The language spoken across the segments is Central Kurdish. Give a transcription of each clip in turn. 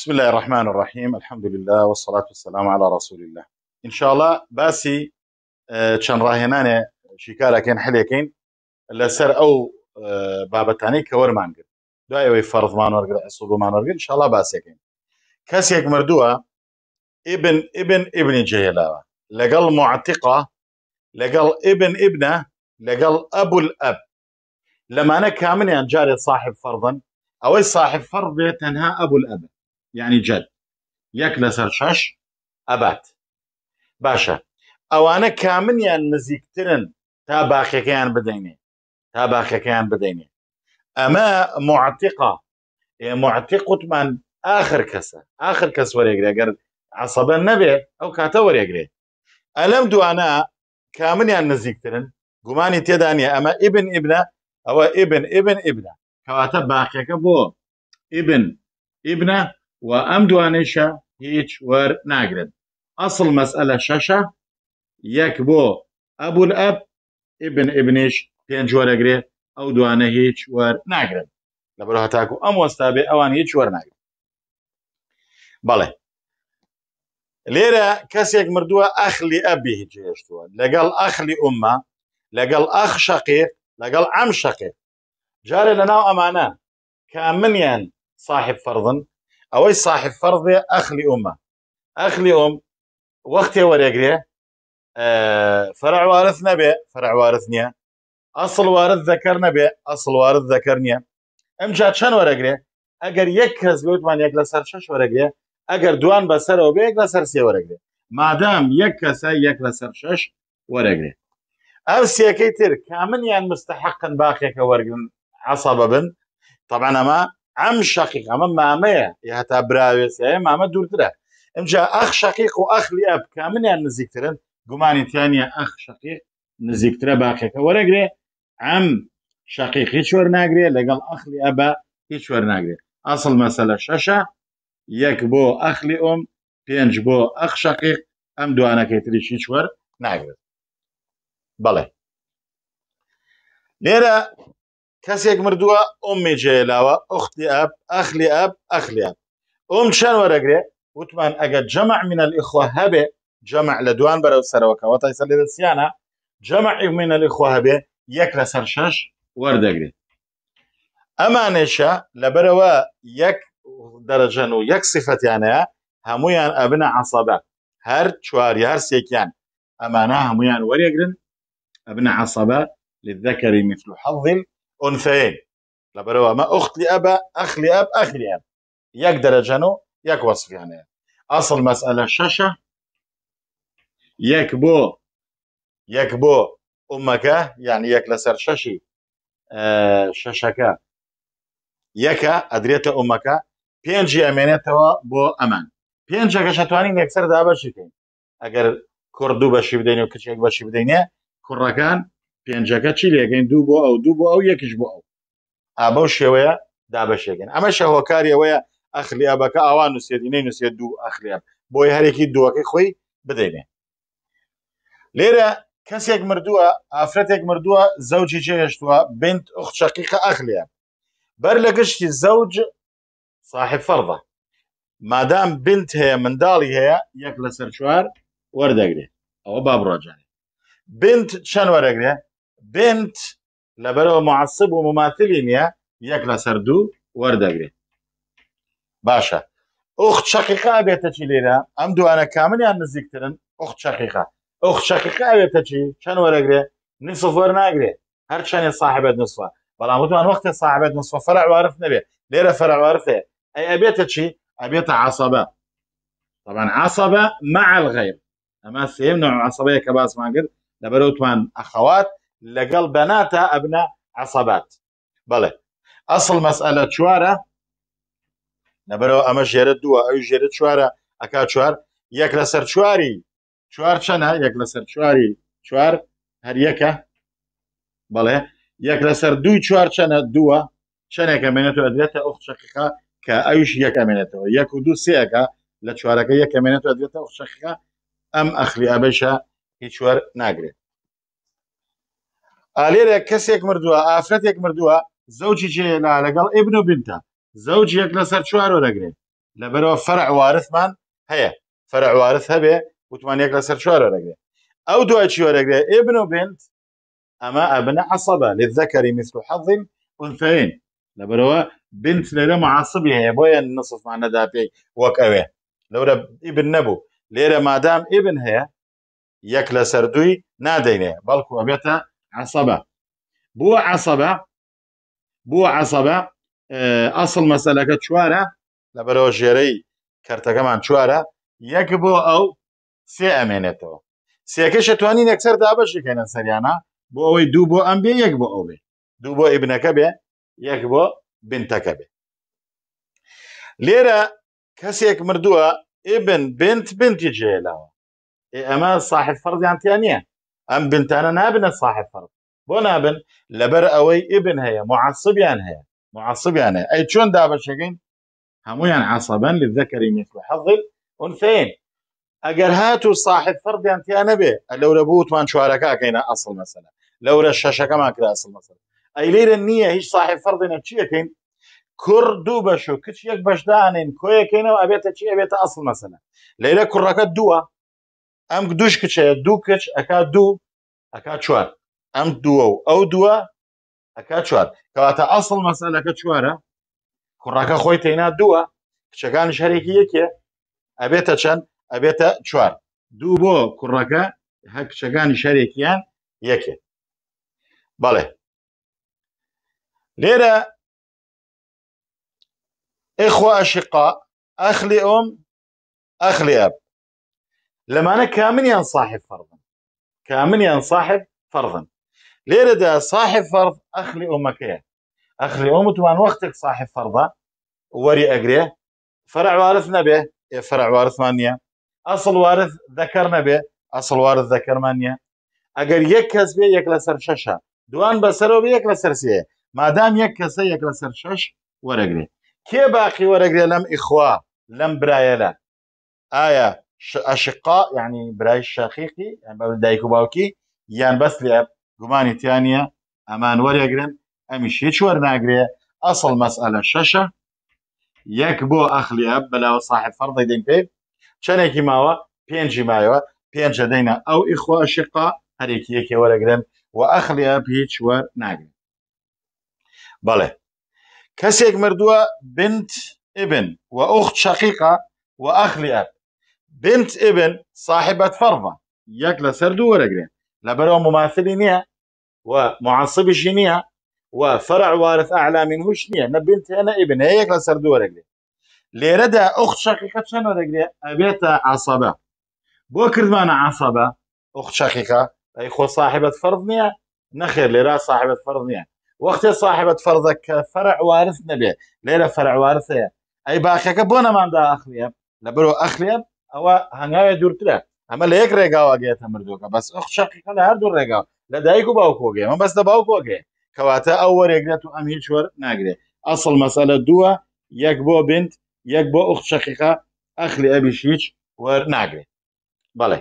بسم الله الرحمن الرحيم الحمد لله والصلاة والسلام على رسول الله إن شاء الله باسي چەند ڕاهێنانێ آه، آه، دعي حلێکەین لەسەر ئەو بابەتانی کە وەرمان إن شاء الله باسي كين باسەکەین کەسێک ابن ابن ابن جهلا لقل معتقة لقل ابن ئبن لقل أبو الأب لما لەمانە کامنیان جاري صاحب فرضا أو صاحب فرض بێت أبو الأب یعنی جد یەک لەسەر شەش ئەبات باشە ئەوانە کامنیان نزیکترن تا باخەکەیان بدەینێ تا باخەکەیان بدەینێ ئەمە معتیقا معتی قوتمان آخر کەسە آخر کەس وەرێگرێگەر عسەبە نەبێ ئەو کاتە وەرێگرێ ئەلەم دوانە کامنیان نزیکترن گومانی تێدانە ئەمە ئیبن ئیبە ئەوە ئیبن ئیبن ئیبە کەواتە باقیەکە بۆ ئیبن ئیبە و ئەم دوانێشە هیچ وەرناگرن ئەسڵ مەسئلە شەشە یەک بۆ ئەبول ئەب ئبن ئبنیش پێنج وەرەگرێ ئەو دوانە هیچ وەرناگرن لەبەر هەتاکو ئەم وەستا بێ ئەوان هیچ وەرناگرن بەڵێ لێرە کەسێک مردووە ئەخلی ئەبی هیچ هێشتووە لەگەڵ ئەخلی ئومە لەگەڵ ئەخ شەقیق لەگەڵ ئەم شەقیق جارێ لەناو ئەمانە کە منیان صاحب فەرزن ئەوەی صاحب فەرضێ ئەخلی ئومە ئەخلی ئۆم وەختێ وەرەگرێ فەرعوارث نەبێ فەرعوارث نییە ئەسڵ وارد دەکەر نەبێ ئەسڵ وارد دەکەر نییە ئەم جا چەند وەرەگرێ ئەگەر یەک کەس بێتمان یەک لەسەر شش وەرەگرێ ئەگەر دوان بەسەرەوە بێ یەک لەسەر سێ وەرەگرێ مادام یەک کەسە یەک لەسەر شش وەرەگرێ ئەو سیەکەی تر کامنیان مستحقن باخێکە وەرگن عسا ببن طبعا ئەمە ئەم شەقیق ئەمە مامەیە هەتا براوێتەیە مامە دوورترە ئەمجا ئەخ شەقیق و ئەخلی ئەب کا منیان نزیکترن گومانیتیانە ئەخ شەقیق نزیکترە باقیەکە وەرەگرێ ئەم شەقیق هیچ وەرناگرێ لەگەڵ ئەخلی ئەبە هیچ وەرناگرێ ئەسڵ مەسەلە شەشە یەک بۆ ئەخلی ئۆم پێنج بۆ ئەخ شەقیق ئەم دوانەکەی تریش هیچ وەر ناگرێت بەڵێ لێرە كسيك مردوه أمي جيلاوة أختي أب أخلي أب أخلي أب أم شان ورقري وطمان أجا جمع من الإخوة هبه جمع لدوان براو سروكا سەرەوەکەەوە تای سەر جمع من الإخوة هەبێ یەک لە سەر شەش وەردەگرێت ئەمانێشە يك یەک دەرەجەن و یەک سیفەتیانەیە هەمویان ئەبنە عسەبە هەر چواری هەر سێکیان ئەمانە هەمویان وريقرن ئەبنە عسەبە للذكر مثل حظ أنثيين لبروا ما أخت لأبا أخ لأب أخ لأب يك درجانو يك وصف يعني أصل مسألة شاشة يك بو يك بو أمك يعني يك لسر ششي آه ششكا يك أدريت أمك پێنجی ئەمێنێتەوە بۆ ئەمان پێنجەکە شەتوانین یەکسەر دابەشی بکەین ئەگەر کوردوو بەشی بدەین و کچێک بەشی بدەینێ کوڕەکان پێنجەکە چی لێگەین دوو بۆ ئەو دوو بۆ ئەو یەکیش بۆ ئەو ئابە شێوەیە دابەشێگەن ئەمە شەهۆکاریەوەیە ئەخلیابەکە ئاوان نووسێتینەی نووسێت دوو ئەخلیاب بۆی هەرێکی دووەکەی خۆی بدەینێ لێرە کەسێک مردووە ئافرەتێک مردووە زەوجی جێهێشتووە بنت شقیقە ئەخلیاب بەر لە گشتی زەوج صاحب فەرضە مادام بنت هەیە منداڵی هەیە یەک لەسەر چوار وەردەگرێت ئەوە بابڕۆجانێ بنت چەند وەرەگرێت بنت معصب بەرەوە يا يكلا سردو نییە بي باشا اخت شقيقة وەردەگرێت باشە ئۆخت ام دو انا كامل يعني نزيك ترن اخت شقيقة اخت شقيقة شەقیقا بێتە چی چەند وەرەگرێ نصف هر هەر صاحبة نصفه بلا مدو ان وقت صاحبة نصفه فرع وارف نەبێ فرع وارفه اي ابيتا چی ابيتا عصبة طبعا عصبة مع الغير أما سيمنع عصبية كباس ما قلت لبروتوان أخوات لەگەڵ بەناتە ئەبنا عسەبات بەڵێ ئەسڵ مەسئلە چوارە نەبەرەوە ئەمە ژێرە دووە ئەو ژێرە چوارە ئەک چوار یەک لەسەر چواری چوار چەنە یەک لەسەر چواری چوار هەریەکە بەڵێ یەک لەسەر دوی چوار چەنە دووە چەنێکە مێنێتەوە ئەدرێتە ئەو شقیقا کە ئەوش یەکەمێنێتەوە یەک و دوو سەکە لە چوارەکە یەکەمێنێتەوە ئەدرێتە ئەو شقیقا ئەم ئەخلی ئەبەشە هیچوار ناگرێت ئالێرێک کەسێک مردووە ئافرەتێک مردووە زەوجی جێنا لەگەڵ ئیبن و بنتە زەوجیەک لەسەر چوارۆ دەگرێت لەبەرەوە فەرعوارثمان هەیە فەرعوارث هەبێ وتمانێک لەسەر چوارۆ دەگرێت ئەو دوای چوەرەگرێت ئیبن و بنت ئەمە ئەبنە عسەبە لذەکەری مثل حەظین ئونفین لەبەرەوە بنت لەرە مععسبی هەیە بۆیە نصفمانەدا پێی وەک ئەوێ لەورە ئیبن نەبوو لێرە مادام ئیبن هەیە یەک لەسەر دووی نادەینێ بەڵکو ئەبێتە عصبة بو عصبة بو عصبة ئەسڵ مەسەلەکە چوارە لەبەرەوە ژێرەی کەرتەکەمان چوارە یەک بۆ ئەو سێ ئەمێنێتەوە سێکە شەتوانی نەکسەر دابەشەکەێنە سەریانە بۆ ئەوەی دوو بۆ ئەم بێ یەک بۆ ئەو بێ دوو بۆ ئیبنەکە بێ یەک بۆ بنتەکە بێ لێرە کەسێک مردووە ئێبن بنت بنتی جێلاوە ئێمە ساحب فەرزیانتیان نییە ام بنت انا نابن صاحب فرض بو نابن لبر اوي ابن هي معصب يعني هي معصب يعني اي شون دابا شقين يعني عصبا للذكر مثل حظ الانثيين اگر هاتو صاحب فرض يعني انا به لو ربوت مان شواركا كاين اصل مثلا لو رشاشه كما كده اصل مثلا اي ليره النيه هيش صاحب فرض ان تشي كاين كردو بشو كتش يك باش دانين كوي كاينه ابيتا تشي ابيتا اصل مثلا ليله كركت دوا ئەم دوش کچەیە دوو کچ ئەک دوو ئەک چوار ئەم دووە و ئەو دووە ئەک چوار کەواتە ئەسڵ مەسالەکە چوارە کوڕەکە خۆی تێنا دووە کچەکان شارێکی یەکێ ئەبێتە چەند ئەبێتە چوار دوو بۆ کوڕەکە هە کچەکانی شارێکیان یەکێ بەڵێ لێرە ئێخوا عشقا ئەخلی ئۆم ئەخلی ئەب لما انا كامن صاحب فرضا كامن صاحب فرضا ليه دا صاحب فرض اخلي امك يا إيه؟ اخلي امك وان وقتك صاحب فرضا وري اجري فرع وارث نبي إيه فرع وارث مانيا اصل وارث ذكر نبي اصل وارث ذكر مانيا اگر يك كسب يك لسر شش دوان بسرو بيك لسر سي ما دام يك كس يك لسر شش ورگری كي باقي ورگری لم اخوا لم برايلا ايا عشقا یعنی برای شەقیقی دایک و باوکی یان بەس لێ گومانی تیانە ئەمان وەرێگرن ئەمیش هیچ وەرناگرێ ئەسڵ مەسئلە شەشە یەک بۆ ئەخلی ئەب بەلاوە ساحب فەرڕی دەین پێ چەندێکی ماوە پێنجی مایەوە پێنجە دەینە ئەو ئیخوا عشقا هەرێکی یەکێ وەرەگرن و ئەخلی ئەب هیچ وەر ناگرن بەڵێ کەسێک مردووە بنت ئبن و ئوخت شەقیقا و ئەخلی ئەب بنت ابن صاحبة فرضا يكلا سردو دوو وەرەگرێن لەبەرەوە مماثلی نییە و معصبشی نییە وارث أعلى منه شنيا نییە نە بنت هێنە ئبن هەیەک لەسەر دوو وەرەگرێن لێرەدا ئوخت شەقیقە چەند وەرەگرێ ئەبێتە عسەبە بۆ کردمانە عصبة ئوخت شەقیقە ئەی خۆ صاحبت فرض نيا نخير ليرا صاحبة فرض نيا وەختی صاحبة فرضك فرع وارث نبي ليرا فرع وارثة أي باخيك بونا ما عندها ئەخلیە لەبەرەوە أخليب ئەوە هەنگاوە دوورترە ئەمە لە یەک ڕێگاوە گێتە مردووکە بەس شقیقە لە هەردوو ڕێگا لە دایک و باوکۆگێ مە بەس دە باوکۆگێ کەواتە ئەو وەرێگرێت و ئەم هیچ وەر ناگرێت ئەسڵ مەسەلە دووە یەک بۆ بنت یەک بۆ ئوخت شقیقا ئەخلی ئەبیش هیچ وەر ناگرێت بەڵێ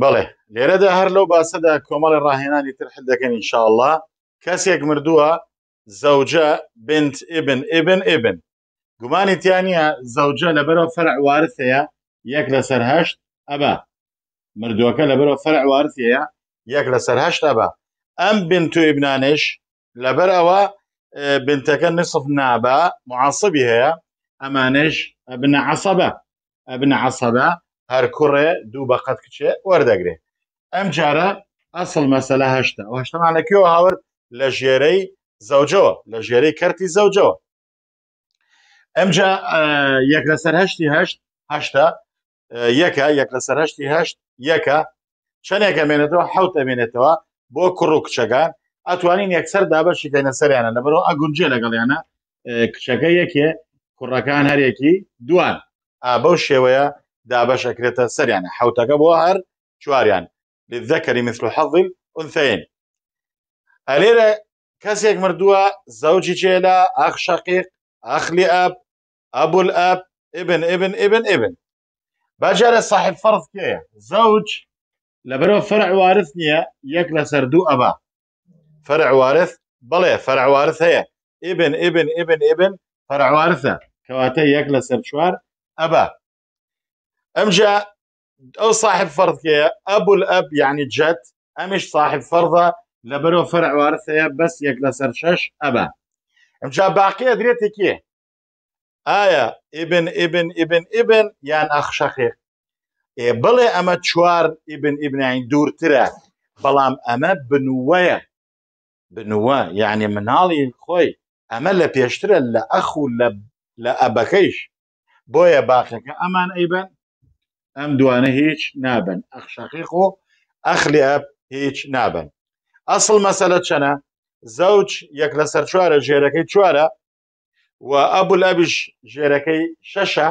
بەڵێ لێرەدا هەر لەو باسەدا کۆمەڵی ڕاهێنانی تر حل دەکەن ئینشاءله کەسێک مردووە زەوجە بنت ئبن ئبن ئبن گومانی تیانە زەوجە لەبەرەوە فەرعوارثەیە يك لسر هشت أبا مردوكا لبرو فرع وارثية يك لسر هشت أبا أم بنتو ابنانش لبرو آه، بنتك نصف نابا معصبها أمانش ابن عصبة ابن عصبة هر كرة دو بقت كتشي ورد أجري أم جارة أصل مسألة هشتا وهشتا معنى كيو هاور لجيري زوجو لجيري كرتي زوجو أم جا أه يكلا سر هشتي هشت هشتا یەکە یەک لە سەرشتی هەشت یەکە چەندێکە مێنێتەوە حوت ئەمێنێتەوە بۆ کوڕ و کچەکان ئەتوانین یەکسەر دابەشی دەینە سەریانە لەبەرەوە ئەگونجێ لەگەڵیانە کچەکە یەکێ کوڕەکان هەرێکی دوان بەو شێوەیە دابەشەکرێتە سەریانە حوتەکە بۆ هەر چواریان لذەکەری مثل حەڵ ئونفین ئەلێرە کەسێک مردووە زەوجی جێلا ئاخ شەقیق ئەخلی ئەب ئەبول ئەب ئبن ئبن ئبن ئبن باجر صاحب فرض كيه زوج لبرو فرع وارث نيا يكلا سردو أبا فرع وارث بلى فرع وارث هي ابن ابن ابن ابن فرع وارثة كواتي يكلا لسر شوار أبا أمجا أو صاحب فرض كيه أبو الأب يعني جد أمش صاحب فرضه لبرو فرع وارثة بس يكلا لسر شش أبا أمجا باقي أدريتي كيه ئایا ئبن ئبن ئبن ئبن یان ئەخشەخێ ئێ بڵێ ئەمە چوار ئبن ئبنین دوورترە بەڵام ئەمە بنووەیە بنووە یعنی مناڵی خۆی ئەمە لە پێشترە لە ئەخ و لە ئەبەکەیش بۆیە باقیەکە ئەمان ئەیبن ئەم دوانە هیچ نابن ئەخشەقیق و ئەخلی ئەب هیچ نابن ئەسڵ مەسەلە چەنە زەوج یەک لە سەر چوارە ژێرەکەی چوارە و ئەبول ئەبیش ژێرەکەی شەشە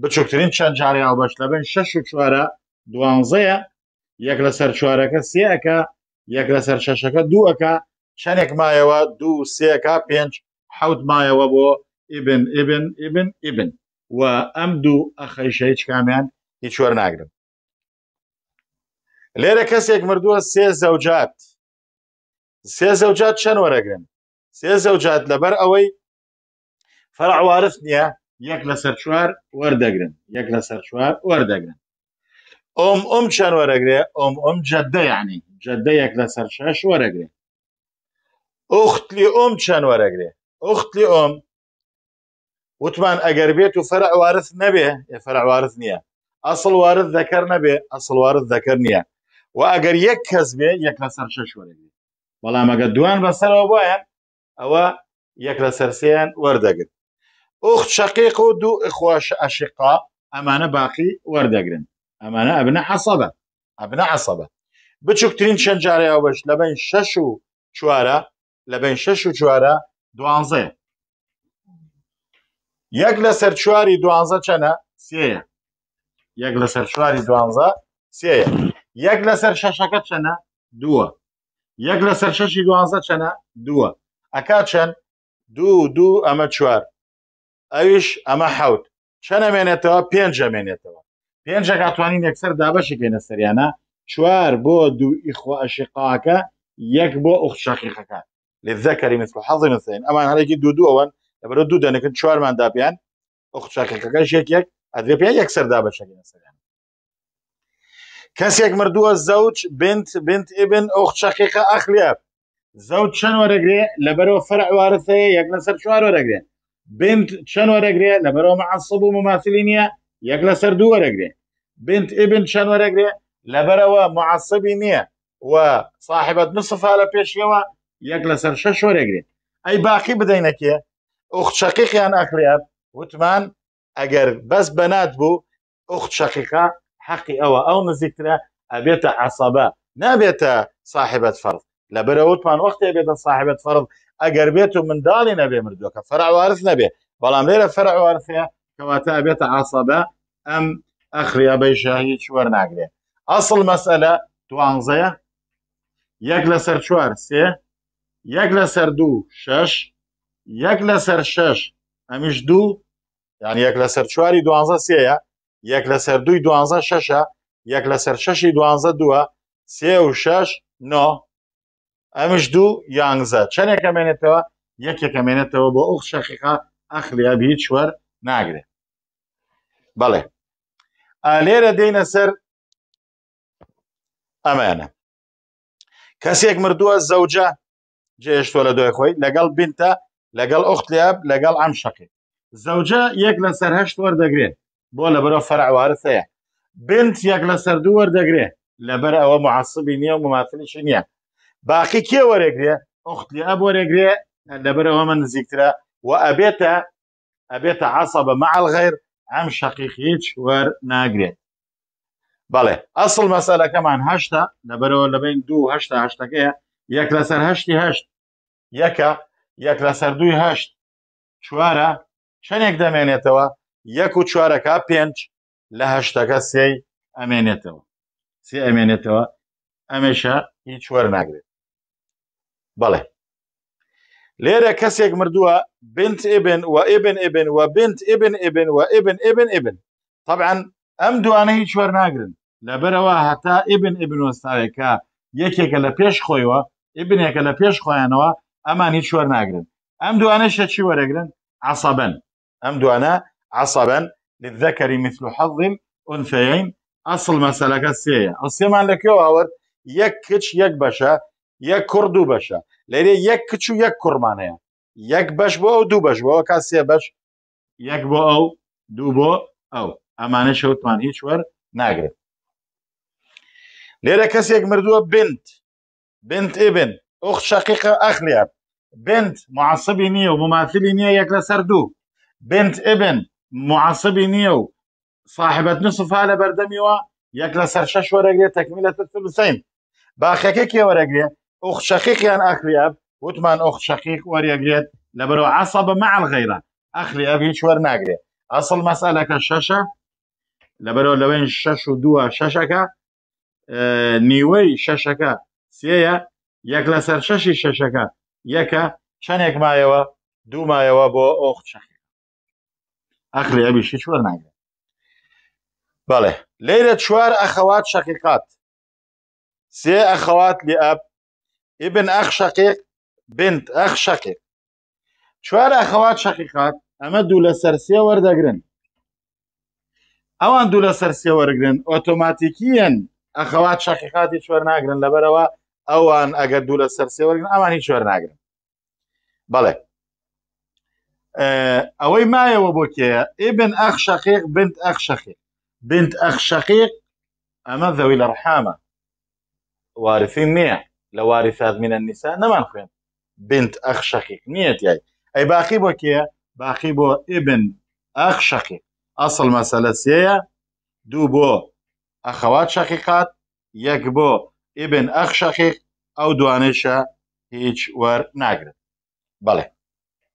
بچووکترین چەند جارێ ئاوبەش لەبن شش و چوارە دوانزەیە یەک لەسەر چوارەکە سێەکە یەک لەسەر شەشەکە دووەکە چەندێک مایەوە دوو سێەکە پێنج حوت مایەوە بۆ ئیبن ئیبن ئیبن ئیبن و ئەم دوو ئەخەیشە هیچ کامیان هیچ وەر ناگرن لێرە کەسێک مردووە سێ زەوجات سێ زەوجات چەند وەرەگرن سێ زەوجات لەبەر ئەوەی فەرع وارث نییە یەک لە سەر چوار وەردەگرن یەک لە سەر چوار وەردەگرن ئۆم ئۆم چەند وەرەگرێ ئۆم ئۆم جەدە یعنی جەدە یەک لە سەر شش وەرەگرێ ئۆختلی ئۆم چەند وەرەگرێ ئۆختلی ئۆم وتمان ئەگەر بێت و فەرع وارث نەبێ فەرع وارث نییە ئەسڵ وارث دەکەر نەبێ ئەسڵ وارث دەکەر نییە و ئەگەر یەک کەس بێ یەک لە سەر شش وەرەگرێ بەڵام ئەگە دوان بەسەرەوە بایە ئەوە یەک لە سەرسیان وەردەگرن ئۆخت شەقیق و دوو ئخواش عشقا ئەمانە باقی وەردەگرن ئەمانە ئەبنە حەسەبە ئەبنە عسەبە بچووکترین چەند جارەیە بەش لە بین شەش و چوارە لە بین شەش و چوارە دوانزێ یەک لە سەر چواری دوانزە چەنە سێە یەک لە سەر چواری دوانزە سێە یەک لە سەر شەشەکە چەنە دووە یەک لە سەر شەشی دوانزە چەنە دووە ئەکا چەند دوو دوو ئەمە چوار ئەویش ئەمە حوت چە نامێنێتەوە پێنج ئەمێنێتەوە پێنجە کاتوانین یەکسەر دابەشێکێنە سەریانە چوار بۆ دوو ئیخوا ئەشقاکە یەک بۆ ئوخشەقیقەکان لذەکەری مثل حەزی نسین ئەمان هەرێکی دوو دووەوەن لەبەر دوو دەنەکرد چوارمان داپیان ئوخشەکەەکە ژێک یەک ئەدرێ پێ یەکسەر دابەشێکێنە سەریانە کەسێک مردووە زەوج بنت بنت ئبن ئۆخشەقیقە ئەخلیاب زەوت چەند وەرەگرێ لەبەرەوە فەرعوارەیە یەک لەسەر چوار وەرەگرێن بنت شنو رجري لە بەرەوە معسب و مماثلی نییە یەک لە بنت ابن شنو رجري لە معصبين يا وصاحبة نصف على نصفا لە پێشیەوە یەک لە سەر شەش وەرەگرێ ئەی باقی بدەینەکێ ئوخت شەقیقیان ئەخلیات وتمان أجر بس بنات بو أخت شقيقة حقي أو أو نذكرة أبيت عصبة نبيت صاحبة فرض لە وتمان وقت أبيت صاحبة فرض ئەگەر بێت و منداڵی نەبێ مردووەکە فەرعوارز نەبێ بەڵام لێرە فەرعوارسەیە کەواتە ئەبێتە عسەبە ئەم ئەخریا بەیشاهی چوەەر ناگرێ ئەسڵ مەسەلە دوانزەیە یەک لەسەر چوار سێ یەک لەسەر دوو شش یەک لەسەر شش ئەمیش دوو یان یەک لەسەر چواری دوانزە سێە یەک لەسەر دوی دوانزە شەشە یەک لەسەر شەشی دوانزە دووە سێ و شش نۆ ئەمش دوو یانگزە چەندێکەمێنێتەوە یەکێکەمێنێتەوە بۆ ئەو شەقیقا ئەخلیا هیچ وەر ناگرێت بەڵێ لێرە دێنە سەر ئەمانە کەسێک مردووە زەوجە جێشتۆ لە دوای خۆی لەگەڵ بینتە لەگەڵ ئۆختلیاب لەگەڵ ئەم شقی زەوجە یەک لە سەر هەشت وەردەگرێت بۆ لە بەرە فەرعوارەیە بنت یەک لە سەر دوو وەردەگرێت لەبەر ئەوە معسبی نییە و مماتلیش نییە باقی کێ وەرەگرێ ئۆختی ئە وەرەگرێ لەبەرەوە من نزیکترە و ئەبێتە ئەبێتە عسەبە مەعل غیر ئەم شەقیق هیچ وەرناگرێت بەڵێ ئەسڵ مەسەلەکەمان هەشتا لەبەرەوە لەبین دوو هەشتا هەشتەکەیە یەک لەسەر هەشتی هەشت یەکە یەک لەسەر دوی هەشت چوارە چەندێک دەمێنێتەوە یەک و چوارەکە پێنج لە هەشتەکە سێی ئەمێنێتەوە سێ ئەمێنێتەوە ئەمێشە هیچ وەرناگرێت بەڵێ لێرە کەسێک مردووە بنت ئێبن و ئێبن ئێبن و بنت ئێبن ئێبن و ئێبن ئێبن ئێبن طبعاان ئەم دوانە هیچ وەرناگرن لەبەرەوە هەتا ئێبن ئێبن وەستاوێکە یەکێکە لە پێش خۆیەوە ئێبنێکە لە پێش خۆیانەوە ئەمان هیچ وەرناگرن ئەم دوانە شەچی وەرەگرن عسەبن ئەم دوانە عسەبن للذەکەری مثل حەظیم ئونفەین ئەسڵ مەسەلەکە سێە ئەسێمان لەکەوە ئاوە یەک کچ یەک بەشە یەک کورد دوو بەشە لەرێ یەک کچ و یەک کوڕمان هەیە یەک بەش بۆ ئەو دوو بەش بۆەوە کا سێ بەش یەک بۆ ئەو دوو بۆ ئەو ئەمانە شەوتمان هیچ وەر ناگرێت لێرە کەسێک مردووە بنت بنت ئێبن ئۆخ شقیقە ئەخلیاب بنت مععسبی نییە و مماثلی نییە یەک لەسەر دوو بنت ئبن مععسبی نییە و صاحبەت نسفا لە بەردەمیەوە یەک لەسەر شەش وەرەگرێت تەکمیلە تسین باخەکە کێ وەرەگرێ اخت شقيقيان اخرياب وتمان اخت شقيق وريقريت لبرو عصب مع الغيره اخري ابي شوار ناقري اصل مساله كششه لبرو لوين شش ودوا ششكه اه نيوي ششكه سيا يك لسر ششي ششكه يك شنك مايوا دو مايوا بو اخت شقيق اخري ابي شوار ناقري بله ليله شوار اخوات شقيقات سي اخوات لاب ابن أخ شقيق بنت أخ شقيق چوار أخوات شقيقات ئەمە دوو لە سەرسیە وەردەگرن ئەوان دوو لە سەرسیە وەرگن ئۆتۆماتیکیەن ئەخەوات شقیقاتی چۆر ناگرن لەبەرەوە ئەوان ئەگەر دوو لە سەرسیە وەرگن ئەوانی چۆر ناگرن بەڵێ ئەوەی مایەوە بۆ کێە ئێبن ئەخ شقیق بنت ئەخ شقیق بنت ئەخ شقیق ئەمە زەوی لە ڕحامە وارفین نییە لە واری سازمینە نیسا نەمان خوێن بنت ئەخ شەقیق نیەت یای ئەی باقی بۆ کێە باقی بۆ ئبن ئەخ شەقیق ئەسڵ مەسەلە سەیە دوو بۆ ئەخەوات شەقیقات یەک بۆ ئبن ئەخ شەقیق ئەو دوانێشە هیچ وەرناگرن بەڵێ